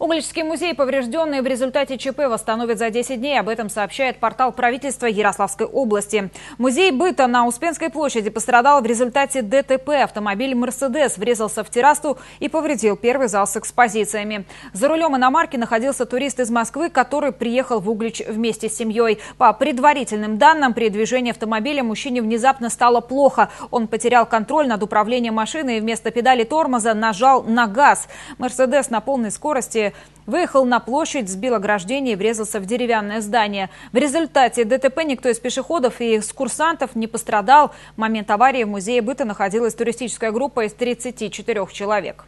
Углический музей, поврежденный в результате ЧП, восстановит за 10 дней. Об этом сообщает портал правительства Ярославской области. Музей быта на Успенской площади пострадал в результате ДТП. Автомобиль «Мерседес» врезался в террасу и повредил первый зал с экспозициями. За рулем иномарки находился турист из Москвы, который приехал в Углич вместе с семьей. По предварительным данным, при движении автомобиля мужчине внезапно стало плохо. Он потерял контроль над управлением машины и вместо педали тормоза нажал на газ. «Мерседес» на полной скорости Выехал на площадь, сбил ограждение и врезался в деревянное здание. В результате ДТП никто из пешеходов и экскурсантов не пострадал. В момент аварии в музее быта находилась туристическая группа из 34 человек.